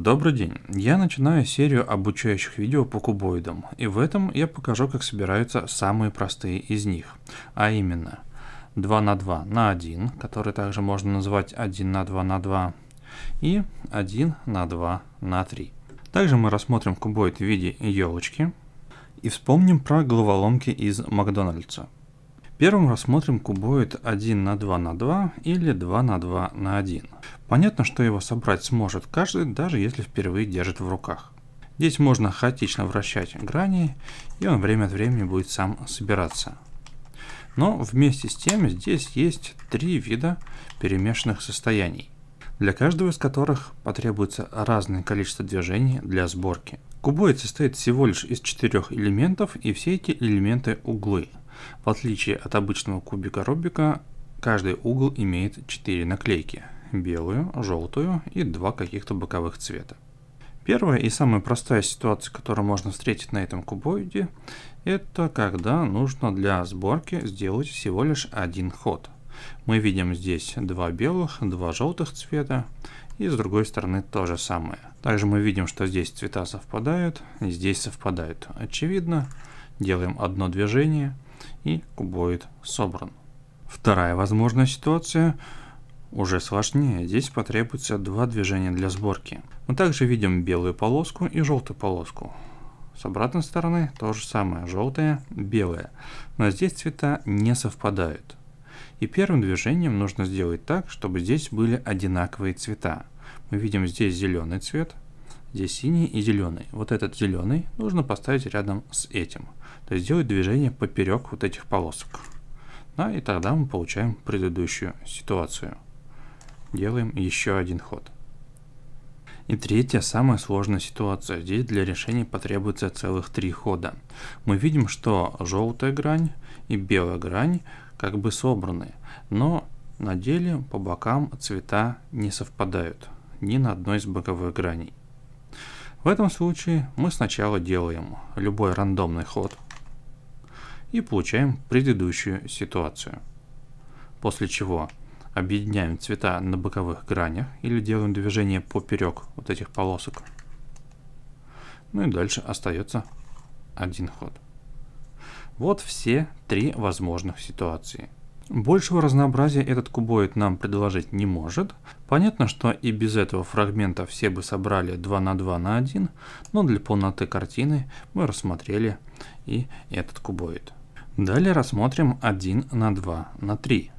Добрый день! Я начинаю серию обучающих видео по кубоидам, и в этом я покажу, как собираются самые простые из них, а именно 2 на 2 на 1, который также можно назвать 1 на 2 на 2, и 1 на 2 на 3. Также мы рассмотрим кубоид в виде елочки и вспомним про головоломки из Макдональдса. Первым рассмотрим кубоид 1 на 2 на 2 или 2 на 2 на 1. Понятно, что его собрать сможет каждый, даже если впервые держит в руках. Здесь можно хаотично вращать грани, и он время от времени будет сам собираться. Но вместе с тем здесь есть три вида перемешанных состояний, для каждого из которых потребуется разное количество движений для сборки. Кубоид состоит всего лишь из четырех элементов, и все эти элементы углы – в отличие от обычного кубика Рубика, каждый угол имеет 4 наклейки – белую, желтую и два каких-то боковых цвета. Первая и самая простая ситуация, которую можно встретить на этом кубоиде, это когда нужно для сборки сделать всего лишь один ход. Мы видим здесь два белых, два желтых цвета и с другой стороны то же самое. Также мы видим, что здесь цвета совпадают, здесь совпадают. Очевидно, делаем одно движение – и кубоид собран. Вторая возможная ситуация уже сложнее. Здесь потребуется два движения для сборки. Мы также видим белую полоску и желтую полоску. С обратной стороны то же самое, желтая, белая. Но здесь цвета не совпадают. И первым движением нужно сделать так, чтобы здесь были одинаковые цвета. Мы видим здесь зеленый цвет, здесь синий и зеленый. Вот этот зеленый нужно поставить рядом с этим – то есть делает движение поперек вот этих полосок. Да, и тогда мы получаем предыдущую ситуацию. Делаем еще один ход. И третья, самая сложная ситуация. Здесь для решения потребуется целых три хода. Мы видим, что желтая грань и белая грань как бы собраны, но на деле по бокам цвета не совпадают ни на одной из боковых граней. В этом случае мы сначала делаем любой рандомный ход – и получаем предыдущую ситуацию. После чего объединяем цвета на боковых гранях или делаем движение поперек вот этих полосок. Ну и дальше остается один ход. Вот все три возможных ситуации. Большего разнообразия этот кубоид нам предложить не может. Понятно, что и без этого фрагмента все бы собрали 2 на 2 на 1, но для полноты картины мы рассмотрели и этот кубоид. Далее рассмотрим 1 на 2 на 3.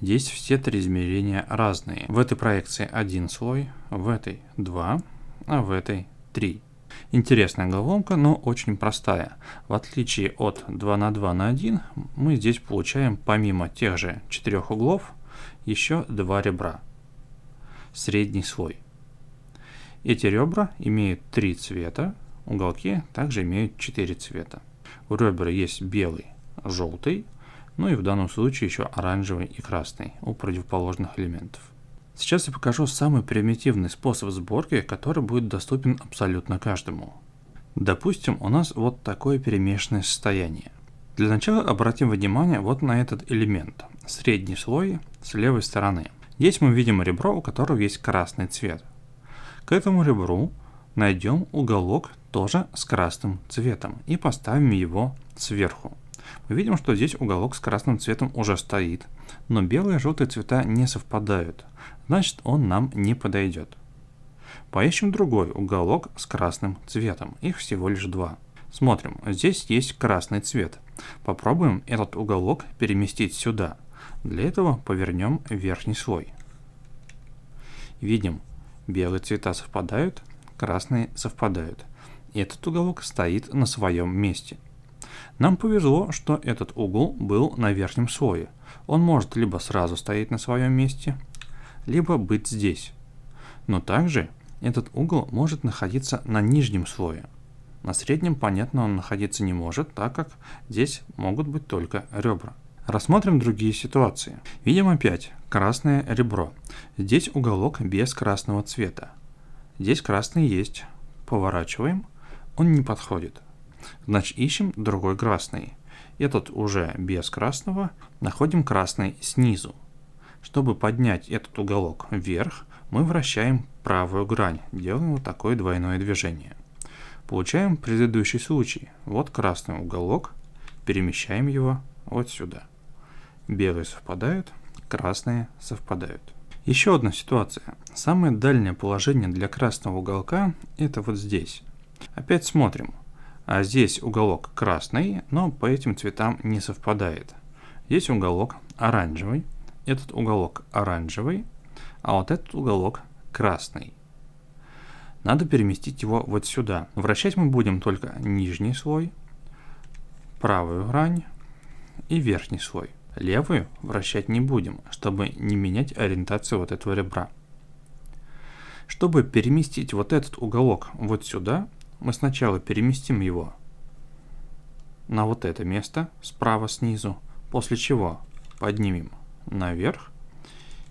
Здесь все три измерения разные. В этой проекции один слой, в этой 2, а в этой 3. Интересная головоломка, но очень простая. В отличие от 2 на 2 на 1, мы здесь получаем помимо тех же четырех углов еще два ребра. Средний слой. Эти ребра имеют три цвета, уголки также имеют четыре цвета. У ребра есть белый желтый, ну и в данном случае еще оранжевый и красный у противоположных элементов. Сейчас я покажу самый примитивный способ сборки, который будет доступен абсолютно каждому. Допустим, у нас вот такое перемешанное состояние. Для начала обратим внимание вот на этот элемент, средний слой с левой стороны. Здесь мы видим ребро, у которого есть красный цвет. К этому ребру найдем уголок тоже с красным цветом и поставим его сверху мы видим, что здесь уголок с красным цветом уже стоит, но белые и желтые цвета не совпадают, значит он нам не подойдет. Поищем другой уголок с красным цветом, их всего лишь два. Смотрим, здесь есть красный цвет. Попробуем этот уголок переместить сюда. Для этого повернем верхний слой. Видим, белые цвета совпадают, красные совпадают. Этот уголок стоит на своем месте. Нам повезло, что этот угол был на верхнем слое. Он может либо сразу стоять на своем месте, либо быть здесь. Но также этот угол может находиться на нижнем слое. На среднем, понятно, он находиться не может, так как здесь могут быть только ребра. Рассмотрим другие ситуации. Видим опять красное ребро. Здесь уголок без красного цвета. Здесь красный есть. Поворачиваем. Он не подходит. Значит, ищем другой красный. Этот уже без красного. Находим красный снизу. Чтобы поднять этот уголок вверх, мы вращаем правую грань, делаем вот такое двойное движение. Получаем предыдущий случай. Вот красный уголок, перемещаем его вот сюда. Белые совпадают, красные совпадают. Еще одна ситуация. Самое дальнее положение для красного уголка это вот здесь. Опять смотрим. А здесь уголок красный, но по этим цветам не совпадает. Здесь уголок оранжевый, этот уголок оранжевый, а вот этот уголок красный. Надо переместить его вот сюда. Вращать мы будем только нижний слой, правую грань и верхний слой. Левую вращать не будем, чтобы не менять ориентацию вот этого ребра. Чтобы переместить вот этот уголок вот сюда, мы сначала переместим его на вот это место справа снизу, после чего поднимем наверх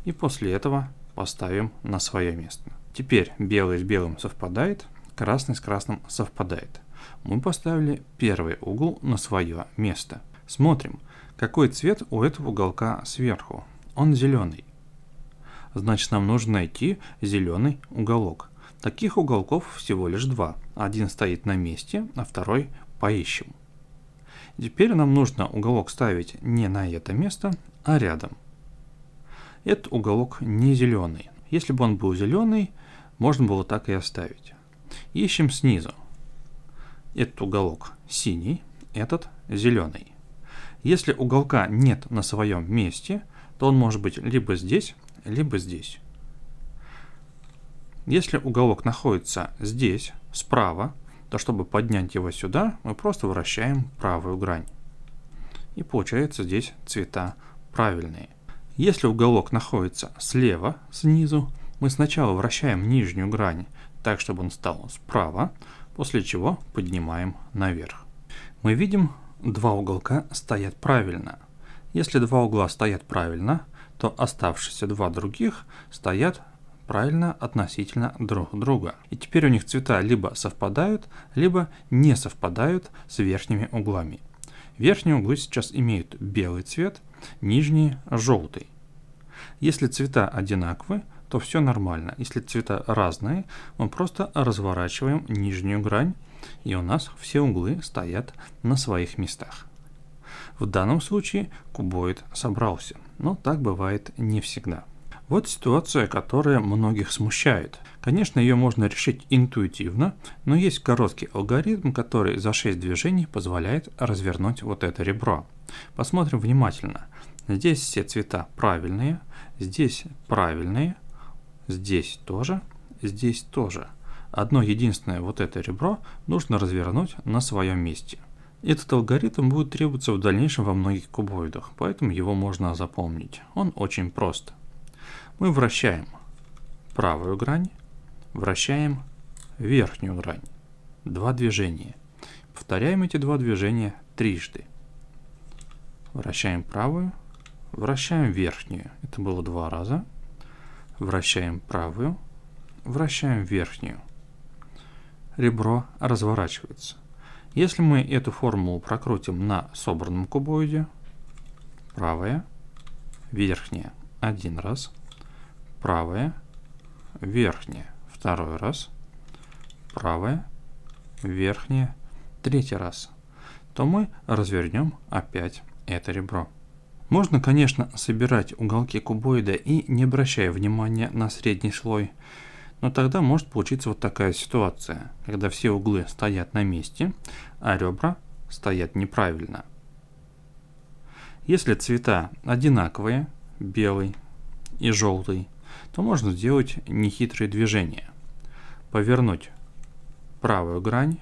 и после этого поставим на свое место. Теперь белый с белым совпадает, красный с красным совпадает. Мы поставили первый угол на свое место. Смотрим, какой цвет у этого уголка сверху. Он зеленый. Значит, нам нужно найти зеленый уголок. Таких уголков всего лишь два – один стоит на месте, а второй поищем. Теперь нам нужно уголок ставить не на это место, а рядом. Этот уголок не зеленый. Если бы он был зеленый, можно было так и оставить. Ищем снизу. Этот уголок синий, этот зеленый. Если уголка нет на своем месте, то он может быть либо здесь, либо здесь. Если уголок находится здесь, справа, то чтобы поднять его сюда, мы просто вращаем правую грань. И получается здесь цвета правильные. Если уголок находится слева, снизу, мы сначала вращаем нижнюю грань, так чтобы он стал справа, после чего поднимаем наверх. Мы видим, два уголка стоят правильно. Если два угла стоят правильно, то оставшиеся два других стоят правильно относительно друг друга. И теперь у них цвета либо совпадают, либо не совпадают с верхними углами. Верхние углы сейчас имеют белый цвет, нижние – желтый. Если цвета одинаковы, то все нормально. Если цвета разные, мы просто разворачиваем нижнюю грань, и у нас все углы стоят на своих местах. В данном случае кубоид собрался, но так бывает не всегда. Вот ситуация, которая многих смущает. Конечно, ее можно решить интуитивно, но есть короткий алгоритм, который за 6 движений позволяет развернуть вот это ребро. Посмотрим внимательно. Здесь все цвета правильные, здесь правильные, здесь тоже, здесь тоже. Одно единственное вот это ребро нужно развернуть на своем месте. Этот алгоритм будет требоваться в дальнейшем во многих кубоидах, поэтому его можно запомнить. Он очень прост мы вращаем правую грань, вращаем верхнюю грань. Два движения. Повторяем эти два движения трижды. Вращаем правую, вращаем верхнюю. Это было два раза. Вращаем правую, вращаем верхнюю. Ребро разворачивается. Если мы эту формулу прокрутим на собранном кубоиде, правая, верхняя один раз, правое верхнее второй раз, правое верхнее третий раз, то мы развернем опять это ребро. Можно, конечно, собирать уголки кубоида и не обращая внимания на средний слой, но тогда может получиться вот такая ситуация, когда все углы стоят на месте, а ребра стоят неправильно. Если цвета одинаковые, белый и желтый, то можно сделать нехитрые движения. Повернуть правую грань,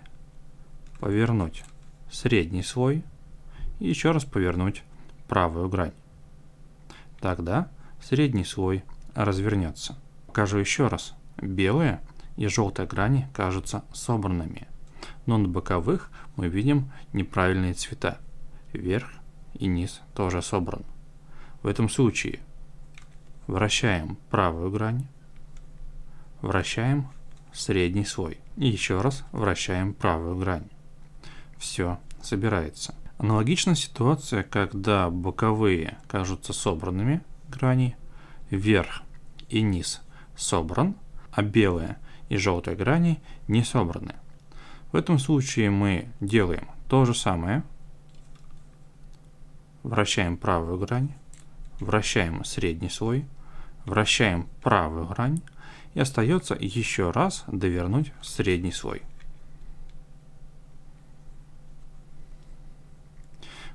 повернуть средний слой и еще раз повернуть правую грань. Тогда средний слой развернется. Покажу еще раз. Белые и желтые грани кажутся собранными, но на боковых мы видим неправильные цвета. Верх и низ тоже собран. В этом случае Вращаем правую грань. Вращаем средний слой. И еще раз вращаем правую грань. Все собирается. Аналогична ситуация, когда боковые кажутся собранными грани, верх и низ собран, а белые и желтые грани не собраны. В этом случае мы делаем то же самое. Вращаем правую грань, вращаем средний слой, Вращаем правую грань и остается еще раз довернуть средний слой.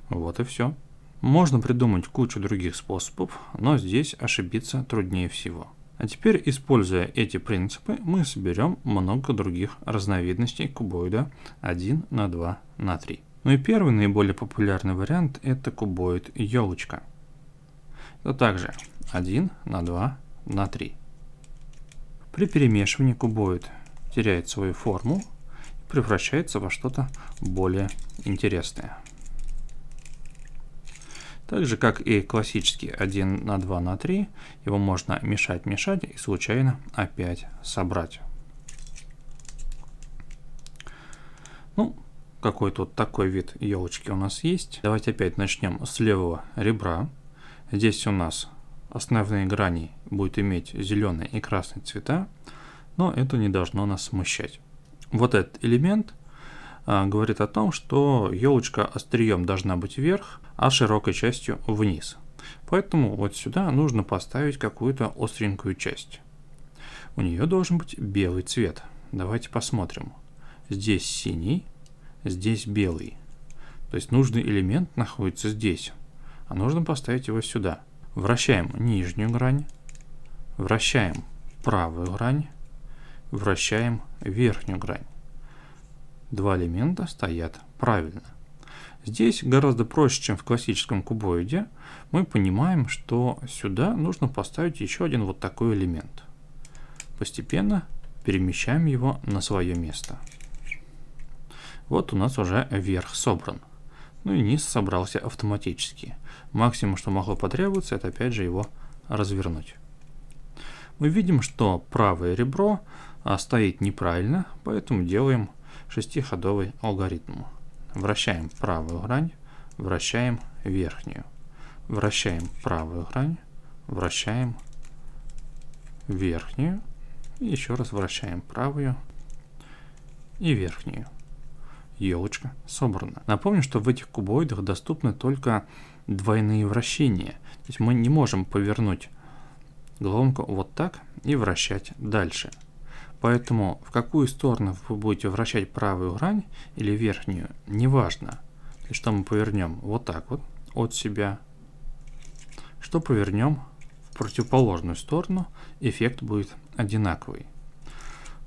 Вот и все. Можно придумать кучу других способов, но здесь ошибиться труднее всего. А теперь, используя эти принципы, мы соберем много других разновидностей кубоида 1 на 2 на 3. Ну и первый наиболее популярный вариант это кубоид елочка то ну, также 1 на 2 на 3. При перемешивании кубоид теряет свою форму и превращается во что-то более интересное. Так же, как и классический 1 на 2 на 3, его можно мешать, мешать и случайно опять собрать. Ну, какой-то вот такой вид елочки у нас есть. Давайте опять начнем с левого ребра. Здесь у нас основные грани будут иметь зеленый и красный цвета, но это не должно нас смущать. Вот этот элемент а, говорит о том, что елочка острием должна быть вверх, а широкой частью вниз. Поэтому вот сюда нужно поставить какую-то остренькую часть. У нее должен быть белый цвет. Давайте посмотрим. Здесь синий, здесь белый. То есть нужный элемент находится здесь а нужно поставить его сюда. Вращаем нижнюю грань, вращаем правую грань, вращаем верхнюю грань. Два элемента стоят правильно. Здесь гораздо проще, чем в классическом кубоиде. Мы понимаем, что сюда нужно поставить еще один вот такой элемент. Постепенно перемещаем его на свое место. Вот у нас уже верх собран. Ну и низ собрался автоматически. Максимум, что могло потребоваться, это опять же его развернуть. Мы видим, что правое ребро а, стоит неправильно, поэтому делаем шестиходовый алгоритм. Вращаем правую грань, вращаем верхнюю. Вращаем правую грань, вращаем верхнюю. И еще раз вращаем правую и верхнюю елочка собрана. Напомню, что в этих кубоидах доступны только двойные вращения. То есть мы не можем повернуть головку вот так и вращать дальше. Поэтому в какую сторону вы будете вращать правую грань или верхнюю, неважно. И что мы повернем вот так вот от себя, что повернем в противоположную сторону, эффект будет одинаковый.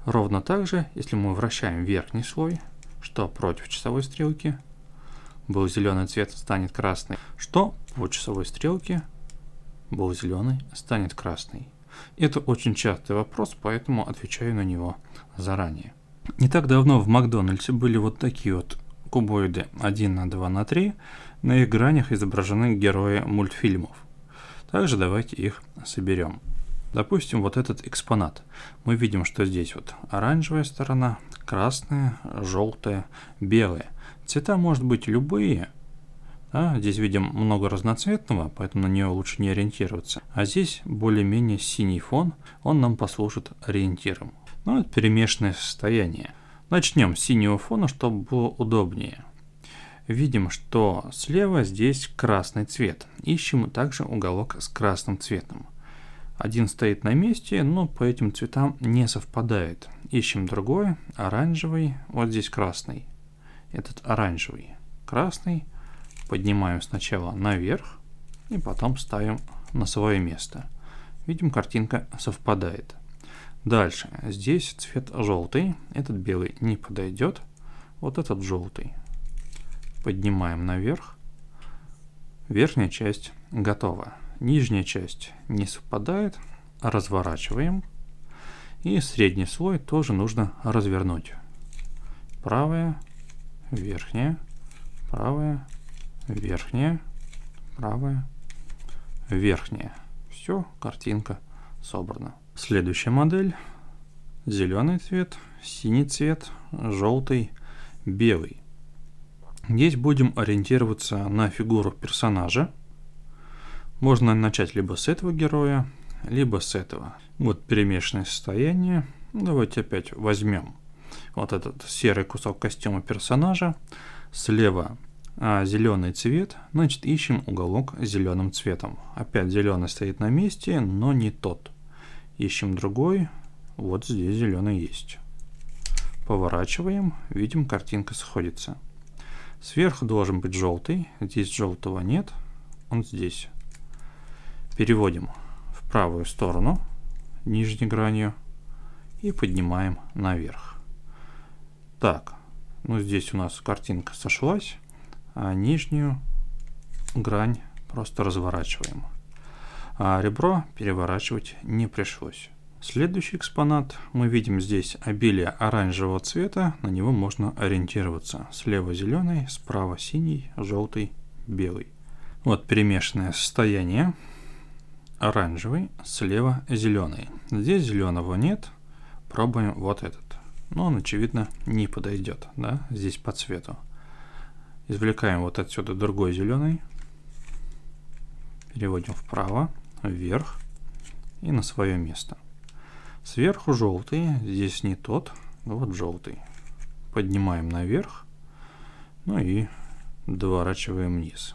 Ровно так же, если мы вращаем верхний слой, что против часовой стрелки, был зеленый цвет, станет красный. Что по часовой стрелке был зеленый, станет красный. Это очень частый вопрос, поэтому отвечаю на него заранее. Не так давно в Макдональдсе были вот такие вот кубоиды 1 на 2 на 3. На их гранях изображены герои мультфильмов. Также давайте их соберем. Допустим, вот этот экспонат. Мы видим, что здесь вот оранжевая сторона, красная, желтая, белая. Цвета может быть любые. Да? Здесь видим много разноцветного, поэтому на нее лучше не ориентироваться. А здесь более-менее синий фон, он нам послужит ориентиром. Ну, это перемешанное состояние. Начнем с синего фона, чтобы было удобнее. Видим, что слева здесь красный цвет. Ищем также уголок с красным цветом. Один стоит на месте, но по этим цветам не совпадает. Ищем другой, оранжевый, вот здесь красный. Этот оранжевый, красный. Поднимаем сначала наверх и потом ставим на свое место. Видим, картинка совпадает. Дальше. Здесь цвет желтый. Этот белый не подойдет. Вот этот желтый. Поднимаем наверх. Верхняя часть готова нижняя часть не совпадает, разворачиваем. И средний слой тоже нужно развернуть. Правая, верхняя, правая, верхняя, правая, верхняя. Все, картинка собрана. Следующая модель. Зеленый цвет, синий цвет, желтый, белый. Здесь будем ориентироваться на фигуру персонажа. Можно начать либо с этого героя, либо с этого. Вот перемешанное состояние. Ну, давайте опять возьмем вот этот серый кусок костюма персонажа. Слева а, зеленый цвет, значит ищем уголок с зеленым цветом. Опять зеленый стоит на месте, но не тот. Ищем другой, вот здесь зеленый есть. Поворачиваем, видим картинка сходится. Сверху должен быть желтый, здесь желтого нет, он здесь переводим в правую сторону нижней гранью и поднимаем наверх. Так, ну здесь у нас картинка сошлась, а нижнюю грань просто разворачиваем. А ребро переворачивать не пришлось. Следующий экспонат мы видим здесь обилие оранжевого цвета, на него можно ориентироваться. Слева зеленый, справа синий, желтый, белый. Вот перемешанное состояние оранжевый, слева зеленый. Здесь зеленого нет. Пробуем вот этот. Но он, очевидно, не подойдет, да, здесь по цвету. Извлекаем вот отсюда другой зеленый. Переводим вправо, вверх и на свое место. Сверху желтый, здесь не тот, а вот желтый. Поднимаем наверх, ну и доворачиваем вниз.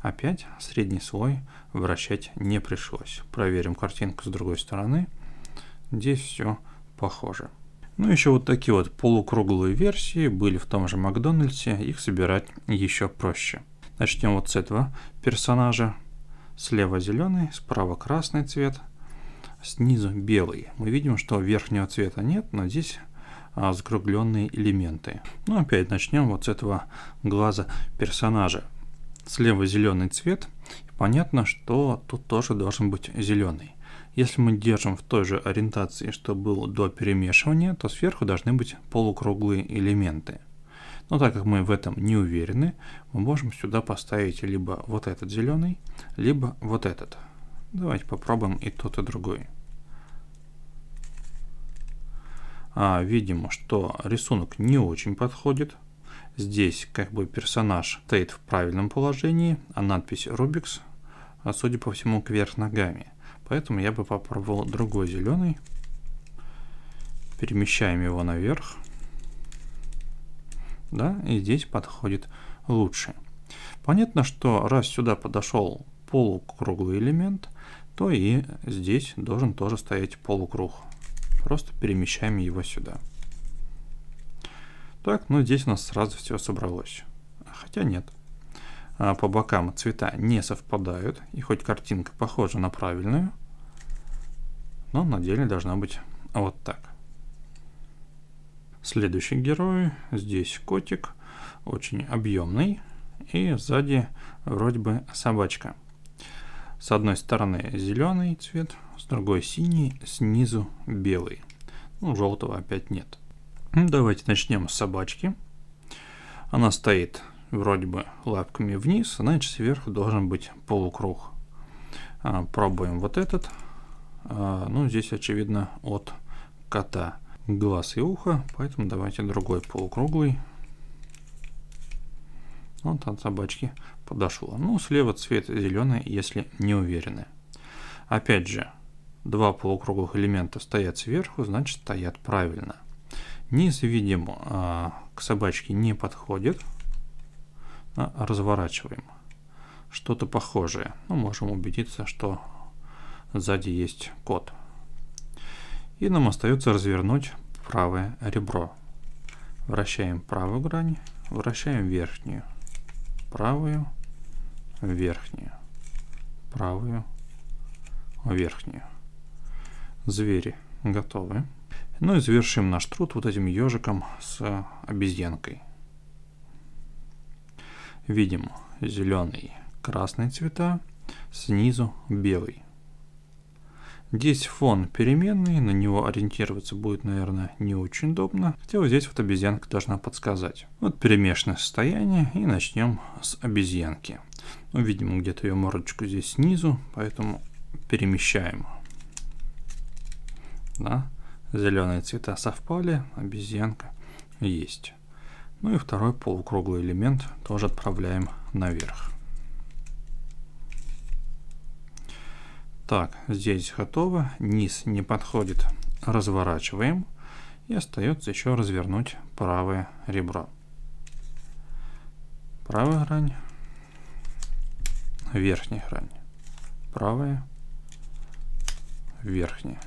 Опять средний слой вращать не пришлось. Проверим картинку с другой стороны. Здесь все похоже. Ну, еще вот такие вот полукруглые версии были в том же Макдональдсе. Их собирать еще проще. Начнем вот с этого персонажа. Слева зеленый, справа красный цвет, снизу белый. Мы видим, что верхнего цвета нет, но здесь а, закругленные элементы. Ну, опять начнем вот с этого глаза персонажа слева зеленый цвет. Понятно, что тут тоже должен быть зеленый. Если мы держим в той же ориентации, что был до перемешивания, то сверху должны быть полукруглые элементы. Но так как мы в этом не уверены, мы можем сюда поставить либо вот этот зеленый, либо вот этот. Давайте попробуем и тот, и другой. А, видим, что рисунок не очень подходит. Здесь как бы персонаж стоит в правильном положении, а надпись Rubik's, а, судя по всему, кверх ногами. Поэтому я бы попробовал другой зеленый. Перемещаем его наверх. Да, и здесь подходит лучше. Понятно, что раз сюда подошел полукруглый элемент, то и здесь должен тоже стоять полукруг. Просто перемещаем его сюда. Так, ну здесь у нас сразу все собралось. Хотя нет. А, по бокам цвета не совпадают. И хоть картинка похожа на правильную, но на деле должна быть вот так. Следующий герой. Здесь котик. Очень объемный. И сзади вроде бы собачка. С одной стороны зеленый цвет, с другой синий, снизу белый. Ну, желтого опять нет. Ну, давайте начнем с собачки. Она стоит вроде бы лапками вниз, значит сверху должен быть полукруг. А, пробуем вот этот. А, ну, здесь очевидно от кота глаз и ухо, поэтому давайте другой полукруглый. Вот от собачки подошло. Ну, слева цвет зеленый, если не уверены. Опять же, два полукруглых элемента стоят сверху, значит стоят правильно. Низ, видим, а, к собачке не подходит. А, разворачиваем. Что-то похожее. Ну, можем убедиться, что сзади есть код. И нам остается развернуть правое ребро. Вращаем правую грань, вращаем верхнюю. Правую, верхнюю. Правую, верхнюю. Звери готовы. Ну и завершим наш труд вот этим ежиком с обезьянкой. Видим зеленый, красный цвета, снизу белый. Здесь фон переменный, на него ориентироваться будет, наверное, не очень удобно. Хотя вот здесь вот обезьянка должна подсказать. Вот перемешанное состояние, и начнем с обезьянки. Ну, видимо, где-то ее мордочку здесь снизу, поэтому перемещаем. Да. Зеленые цвета совпали, обезьянка есть. Ну и второй полукруглый элемент тоже отправляем наверх. Так, здесь готово, низ не подходит, разворачиваем. И остается еще развернуть правое ребро. Правая грань, верхняя грань, правая, верхняя,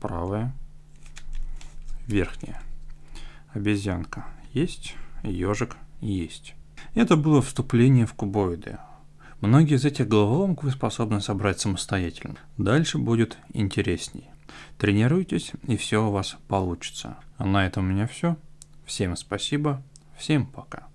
правая, верхняя. Обезьянка есть, ежик есть. Это было вступление в кубоиды. Многие из этих головоломок вы способны собрать самостоятельно. Дальше будет интересней. Тренируйтесь, и все у вас получится. А на этом у меня все. Всем спасибо. Всем пока.